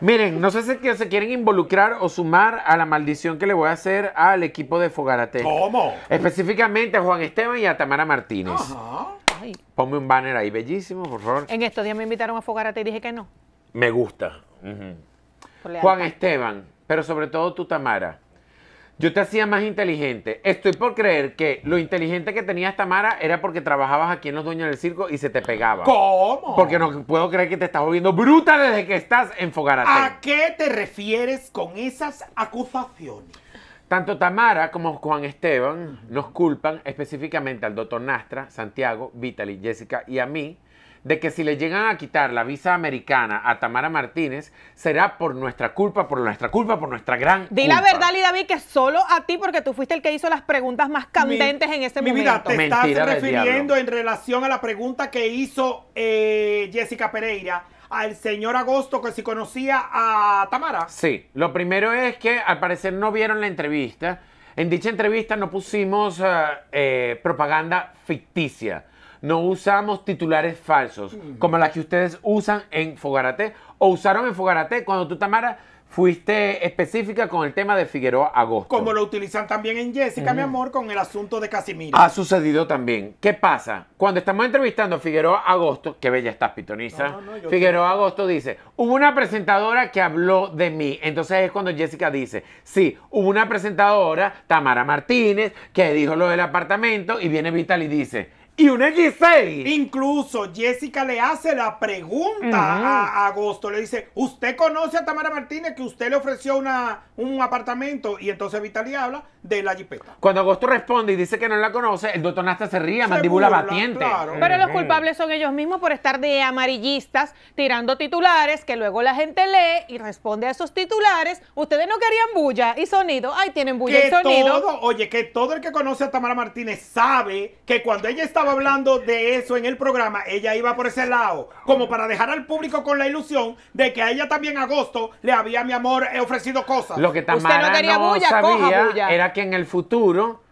Miren, no sé si se quieren involucrar o sumar a la maldición que le voy a hacer al equipo de Fogarate. ¿Cómo? Específicamente a Juan Esteban y a Tamara Martínez. Ajá. Ponme un banner ahí, bellísimo, por favor. En estos días me invitaron a Fogarate y dije que no. Me gusta. Juan Esteban, pero sobre todo tu Tamara yo te hacía más inteligente. Estoy por creer que lo inteligente que tenías Tamara era porque trabajabas aquí en los dueños del circo y se te pegaba. ¿Cómo? Porque no puedo creer que te estás volviendo bruta desde que estás en Fogarate. ¿A qué te refieres con esas acusaciones? Tanto Tamara como Juan Esteban nos culpan específicamente al doctor Nastra, Santiago, Vitaly, Jessica y a mí de que si le llegan a quitar la visa americana a Tamara Martínez, será por nuestra culpa, por nuestra culpa, por nuestra gran. Di la verdad, Lidavi, que solo a ti, porque tú fuiste el que hizo las preguntas más candentes en ese momento. te estás refiriendo en relación a la pregunta que hizo eh, Jessica Pereira al señor Agosto que si conocía a Tamara. Sí, lo primero es que al parecer no vieron la entrevista. En dicha entrevista no pusimos eh, eh, propaganda ficticia no usamos titulares falsos, como las que ustedes usan en Fogarate o usaron en Fogarate cuando tú, Tamara, fuiste específica con el tema de Figueroa Agosto. Como lo utilizan también en Jessica, mi amor, con el asunto de Casimiro. Ha sucedido también. ¿Qué pasa? Cuando estamos entrevistando a Figueroa Agosto, qué bella estás, pitonisa. Figueroa Agosto dice, hubo una presentadora que habló de mí. Entonces es cuando Jessica dice, sí, hubo una presentadora, Tamara Martínez, que dijo lo del apartamento y viene Vital y dice, y un X6. Incluso Jessica le hace la pregunta a Agosto. Le dice, ¿usted conoce a Tamara Martínez que usted le ofreció una, un apartamento? Y entonces Vitali habla de la jipeta. Cuando Agosto responde y dice que no la conoce, el doctor Nasta se ríe, mandíbula batiente. Pero los culpables son ellos mismos por estar de amarillistas tirando titulares que luego la gente lee y responde a esos titulares. Ustedes no querían bulla y sonido. Ahí tienen bulla y sonido. Todo, oye, que todo el que conoce a Tamara Martínez sabe que cuando ella está hablando de eso en el programa, ella iba por ese lado, como para dejar al público con la ilusión de que a ella también agosto le había, mi amor, eh, ofrecido cosas. Lo que Tamara Usted no, bulla, sabía era que en el futuro,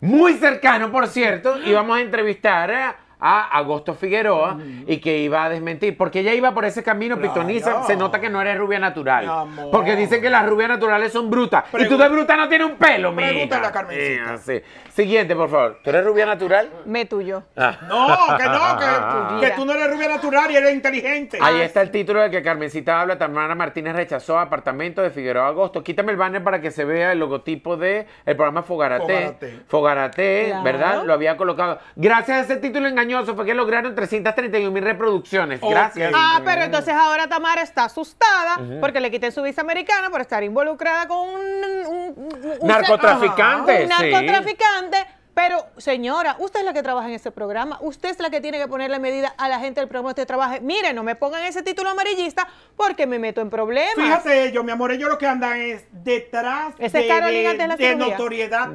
muy cercano, por cierto, íbamos a entrevistar a a Agosto Figueroa y que iba a desmentir. Porque ella iba por ese camino, pitoniza, se nota que no eres rubia natural. Porque dicen que las rubias naturales son brutas. y tú de bruta no tienes un pelo, me la Carmencita. Sí, Siguiente, por favor. ¿Tú eres rubia natural? Me tuyo. Ah. No, que no, que, tú no eres rubia natural y eres inteligente. Ahí está el ah, título de que Carmencita habla. Tamara Martínez rechazó apartamento de Figueroa Agosto. Quítame el banner para que se vea el logotipo del el programa Fogarate. Fogarate, ¿verdad? Lo había colocado. Gracias a ese título engañó eso fue que lograron 331 mil reproducciones. Gracias. Ah, ah pero entonces ahora Tamara está asustada porque le quiten su visa americana por estar involucrada con un, narcotraficante. narcotraficante. Pero, señora, usted es la que trabaja en ese programa, usted es la que tiene que ponerle medida a la gente del programa este usted trabaje. Mire, no me pongan ese título amarillista porque me meto en problemas. Fíjate ellos, mi amor, ellos lo que andan es detrás de, la notoriedad.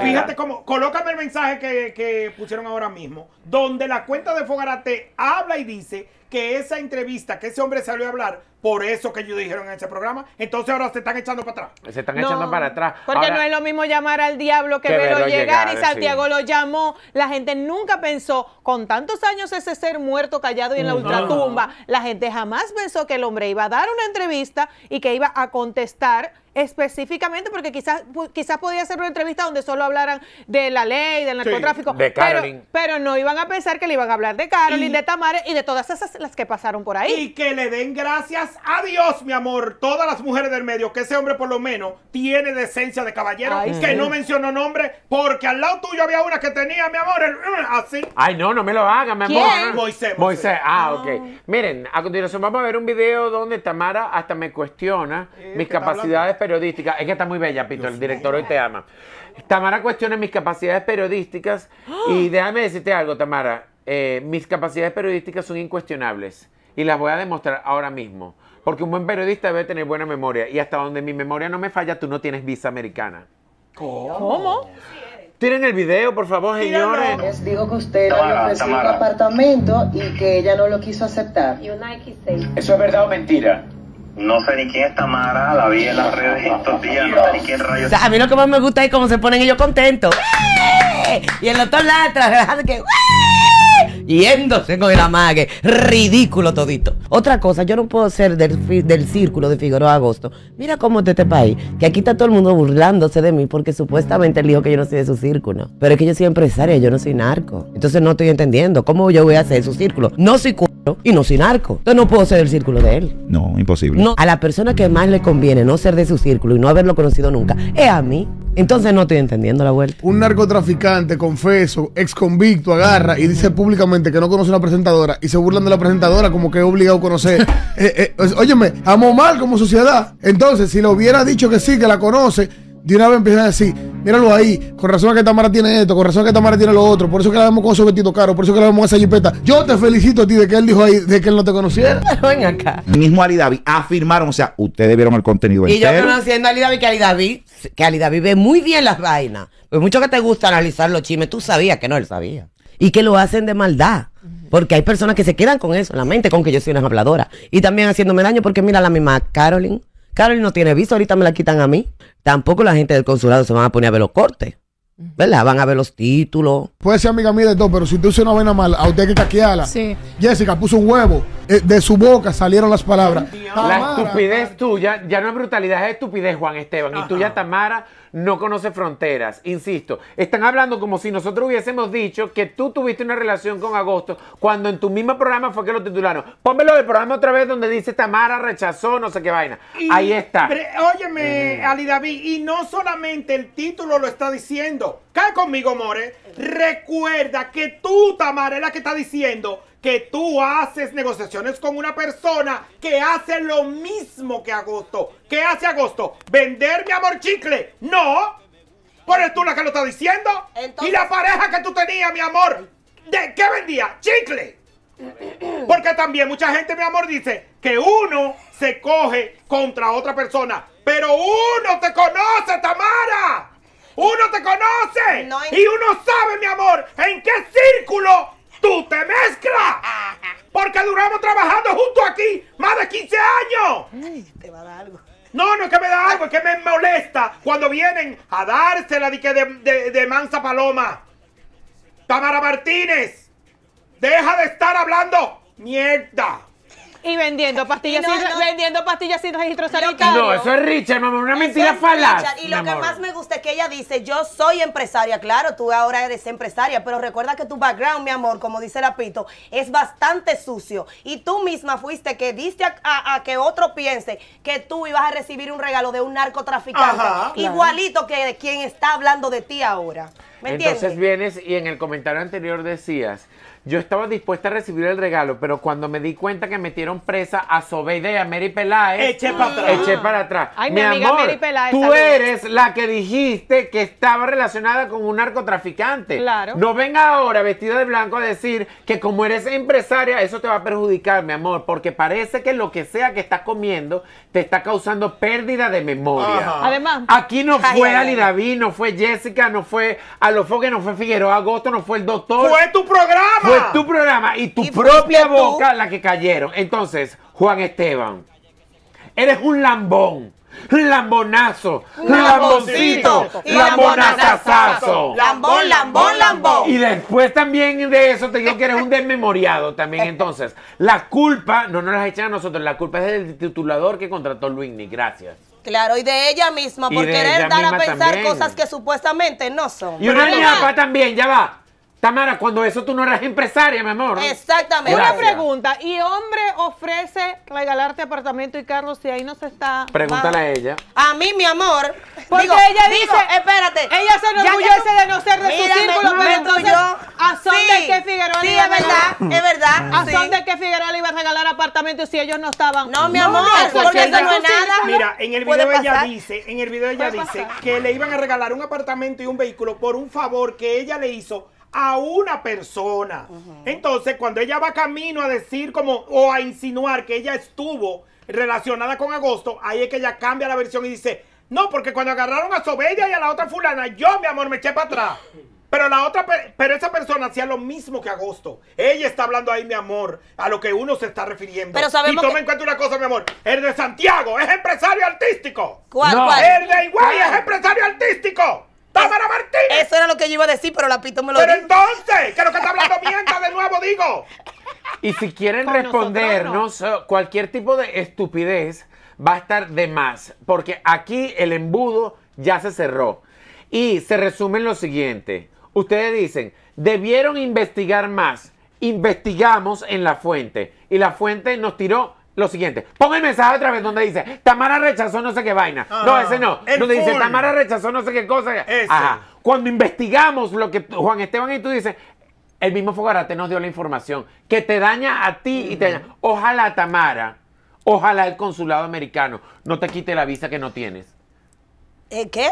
Fíjate cómo, colócame el mensaje que pusieron ahora mismo, donde la cuenta de Fogarate habla y dice que esa entrevista que ese hombre salió a hablar por eso que ellos dijeron en ese programa. Entonces ahora se están echando para atrás. Se están echando para atrás. Porque no es lo mismo llamar al diablo que, verlo llegar, Y Santiago lo llamó. La gente nunca pensó, con tantos años ese ser muerto, callado y en la ultratumba, la gente jamás pensó que el hombre iba a dar una entrevista y que iba a contestar específicamente, porque quizás quizás podía ser una entrevista donde solo hablaran de la ley, del narcotráfico, pero, pero, no iban a pensar que le iban a hablar de Carolyn, de Tamares y de todas esas las que pasaron por ahí. Y que le den gracias Adiós, mi amor, todas las mujeres del medio, que ese hombre por lo menos tiene decencia de caballero, y que no mencionó nombre, porque al lado tuyo había una que tenía, mi amor, mm, así. Ay, no, no me lo hagan, mi amor. ¿Quién? Moisés. Ah, ah, ok. Miren, a continuación vamos a ver un video donde Tamara hasta me cuestiona mis capacidades periodísticas. Es que está muy bella, Pito, el director hoy te ama. Tamara cuestiona mis capacidades periodísticas y déjame decirte algo, Tamara. Eh, mis capacidades periodísticas son incuestionables y las voy a demostrar ahora mismo. Porque un buen periodista debe tener buena memoria. Y hasta donde mi memoria no me falla, tú no tienes visa americana. ¿Cómo? Tienen el video, por favor, señores. Les digo que usted le ofreció un apartamento y que ella no lo quiso aceptar. Y ¿Eso es verdad o mentira? No sé ni quién es Tamara, la vi en las redes estos días, no sé ni quién rayos. a mí lo que más me gusta es cómo se ponen ellos contentos. Y el otro lado atrás, que yéndose con el amague. Ridículo todito. Otra cosa, yo no puedo ser del, círculo de Figueroa Agosto. Mira cómo es este país, que aquí está todo el mundo burlándose de mí porque supuestamente él dijo que yo no soy de su círculo. Pero es que yo soy empresaria, yo no soy narco. Entonces no estoy entendiendo cómo yo voy a ser de su círculo. No soy y no soy narco. Entonces no puedo ser del círculo de él. No, imposible. No, a la persona que más le conviene no ser de su círculo y no haberlo conocido nunca es a mí. Entonces no estoy entendiendo la vuelta. Un narcotraficante, confeso, ex convicto, agarra y dice públicamente que no conoce una presentadora y se burlan de la presentadora como que es obligado a conocer. Eh, eh, pues, óyeme, amo mal como sociedad. Entonces, si le hubiera dicho que sí, que la conoce, de una vez empieza a decir, míralo ahí, con razón que Tamara tiene esto, con razón que Tamara tiene lo otro, por eso que la vemos con su vestido caro, por eso que la vemos con esa jipeta. Yo te felicito a ti de que él dijo ahí, de que él no te conociera. ven acá. Mismo Ali David afirmaron, o sea, ustedes vieron el contenido Y yo conociendo a Ali David, que Ali David, que Ali David ve muy bien las vainas. Pues mucho que te gusta analizar los chimes tú sabías que no, él sabía y que lo hacen de maldad. Porque hay personas que se quedan con eso, la mente, con que yo soy una habladora. Y también haciéndome daño, porque mira la misma Carolyn. Carolyn no tiene visto, ahorita me la quitan a mí. Tampoco la gente del consulado se van a poner a ver los cortes. ¿Verdad? Van a ver los títulos. Puede ser amiga mía de todo, pero si tú no una vena mal, a usted que caquearla. Sí. Jessica puso un huevo. Eh, de su boca salieron las palabras. La estupidez tuya, ya no es brutalidad, es estupidez, Juan Esteban. Y tuya, Tamara, no conoce fronteras. Insisto, están hablando como si nosotros hubiésemos dicho que tú tuviste una relación con Agosto cuando en tu mismo programa fue que lo titularon. Pónmelo del programa otra vez donde dice Tamara rechazó, no sé qué vaina. Ahí está. Pero óyeme, mm. Ali David, y no solamente el título lo está diciendo. Cae conmigo, More. Recuerda que tú, Tamara, es la que está diciendo que tú haces negociaciones con una persona que hace lo mismo que agosto. ¿Qué hace agosto? ¿Vender mi amor chicle? No. ¿Por el tú la que lo está diciendo. y la pareja que tú tenías, mi amor, ¿de qué vendía? Chicle. Porque también mucha gente, mi amor, dice que uno se coge contra otra persona. Pero uno te conoce, Tamara. Uno te conoce. y uno sabe, mi amor, en qué círculo ¡Tú te mezclas! Porque duramos trabajando juntos aquí más de 15 años. te va a dar algo. No, no es que me da algo, es que me molesta cuando vienen a dársela de, de, de, mansa paloma. Tamara Martínez, deja de estar hablando mierda. Y vendiendo pastillas, sin, vendiendo pastillas sin registro sanitario. No, eso es Richard, mamá, una mentira falaz. y lo que más me gusta es que ella dice, yo soy empresaria. Claro, tú ahora eres empresaria, pero recuerda que tu background, mi amor, como dice Lapito, es bastante sucio. Y tú misma fuiste que diste a, que otro piense que tú ibas a recibir un regalo de un narcotraficante. igualito que quien está hablando de ti ahora. ¿Me entiendes? Entonces vienes y en el comentario anterior decías, yo estaba dispuesta a recibir el regalo, pero cuando me di cuenta que metieron empresa presa a Sobeide y a Mary Peláez. Eché para atrás. para atrás. Ay, mi, amor, Tú eres la que dijiste que estaba relacionada con un narcotraficante. Claro. No venga ahora vestida de blanco a decir que como eres empresaria, eso te va a perjudicar, mi amor, porque parece que lo que sea que estás comiendo te está causando pérdida de memoria. Además, aquí no fue Ali David, no fue Jessica, no fue Alofoque, no fue Figueroa Agosto, no fue el doctor. Fue tu programa. Fue tu programa y tu propia boca la que cayeron. Entonces, entonces, Juan Esteban, eres un lambón. Lambonazo, lamboncito, lambonazazazo. Lambón, lambón, lambón. Y después también de eso te digo que eres un desmemoriado también. Entonces, la culpa no nos la echan a nosotros, la culpa es del titulador que contrató Luigny. Gracias. Claro, y de ella misma, por querer dar a pensar cosas que supuestamente no son. Y una ñapa también, ya va. Tamara, cuando eso tú no eras empresaria, mi amor. Exactamente. Una pregunta. ¿Y hombre ofrece regalarte apartamento y Carlos, si ahí no se está? Pregúntale a ella. A mí, mi amor. Porque ella dice, espérate. Ella se enorgullece ese de no ser de su círculo, pero entonces a son que Figueroa sí, es verdad, es verdad. A que Figueroa le iba a regalar apartamento si ellos no estaban. No, mi amor, eso nada. Mira, en el video ella dice, en el video ella dice que le iban a regalar un apartamento y un vehículo por un favor que ella le hizo a una persona. Entonces, cuando ella va camino a decir como o a insinuar que ella estuvo relacionada con agosto, ahí es que ella cambia la versión y dice, no, porque cuando agarraron a Sobella y a la otra fulana, yo, mi amor, me eché para atrás. Pero la otra, pero esa persona hacía lo mismo que Agosto. Ella está hablando ahí, mi amor, a lo que uno se está refiriendo. Pero sabemos y toma en cuenta una cosa, mi amor. El de Santiago es empresario artístico. ¿Cuál? ¿cuál? El de es empresario artístico. ¡Tamara Martínez! Eso era lo que yo iba a decir, pero la pito me lo Pero entonces, que lo que está hablando mienta de nuevo, digo. Y si quieren respondernos cualquier tipo de estupidez, va a estar de más, porque aquí el embudo ya se cerró. Y se resume en lo siguiente. Ustedes dicen, debieron investigar más. Investigamos en la fuente. Y la fuente nos tiró lo siguiente. Pon el mensaje otra vez donde dice Tamara rechazó no sé qué vaina. no, ah, ese no. Donde dice Tamara rechazó no sé qué cosa. Ajá. Cuando investigamos lo que Juan Esteban y tú dices, el mismo Fogarate nos dio la información que te daña a ti y te daña. Ojalá Tamara, ojalá el consulado americano no te quite la visa que no tienes. Eh, ¿Qué?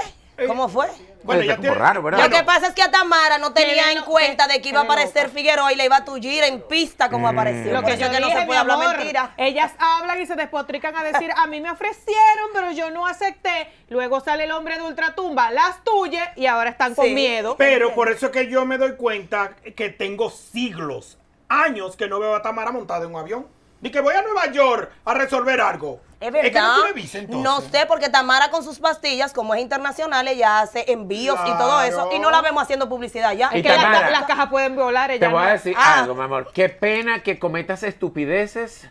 ¿Cómo fue? Bueno, ya tiene, Lo que pasa es que a Tamara no tenía en cuenta de que iba a aparecer Figueroa y le iba a tullir en pista como mm. apareció. Lo que yo que no se puede hablar mentira. Ellas hablan y se despotrican a decir, a mí me ofrecieron, pero yo no acepté. Luego sale el hombre de Ultratumba, las tuye y ahora están con miedo. Pero por eso es que yo me doy cuenta que tengo siglos, años que no veo a Tamara montada en un avión. Ni que voy a Nueva York a resolver algo. Es verdad. no, sé, porque Tamara con sus pastillas, como es internacional, ella hace envíos y todo eso. Y no la vemos haciendo publicidad ya. que las cajas pueden volar. Ella te voy a decir ah. algo, mi amor. Qué pena que cometas estupideces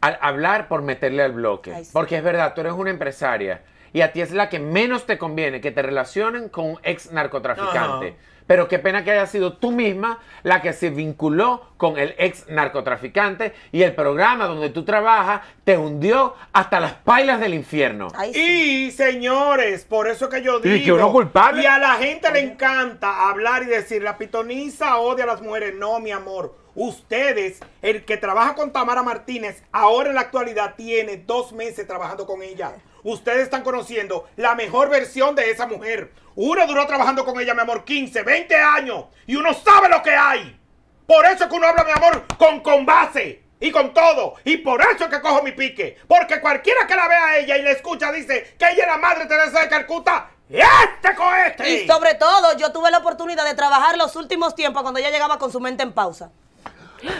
al hablar por meterle al bloque. Porque es verdad, tú eres una empresaria. Y a ti es la que menos te conviene que te relacionen con un ex narcotraficante. Pero qué pena que haya sido tú misma la que se vinculó con el ex narcotraficante y el programa donde tú trabajas te hundió hasta las pailas del infierno. Y señores, por eso que yo digo. Y que uno culpable. Y a la gente le encanta hablar y decir, la pitoniza odia a las mujeres. No, mi amor Ustedes, el que trabaja con Tamara Martínez, ahora en la actualidad tiene dos meses trabajando con ella. Ustedes están conociendo la mejor versión de esa mujer. Uno duró trabajando con ella, mi amor, 15, 20 años. Y uno sabe lo que hay. Por eso es que uno habla, mi amor, con, con base y con todo. Y por eso es que cojo mi pique. Porque cualquiera que la vea a ella y la escucha dice que ella es la madre Teresa de Calcuta. ¡Este este?" Y sobre todo, yo tuve la oportunidad de trabajar los últimos tiempos cuando ella llegaba con su mente en pausa.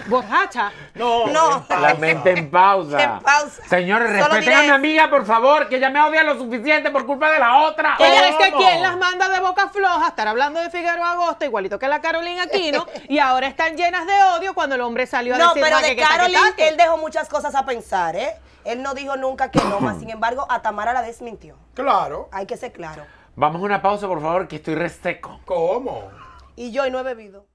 Borracha. No, La mente en pausa. Señores, respeten a mi amiga, por favor, que ella me odia lo suficiente por culpa de la otra. es que quién las manda de boca floja, estar hablando de Figueroa Agosto, igualito que la Carolina Aquino, y ahora están llenas de odio cuando el hombre salió a decir... No, pero de Carolina, él dejó muchas cosas a pensar, ¿eh? Él no dijo nunca que no, más sin embargo, a Tamara la desmintió. Claro. Hay que ser claro. Vamos a una pausa, por favor, que estoy reseco. ¿Cómo? Y yo y no he bebido.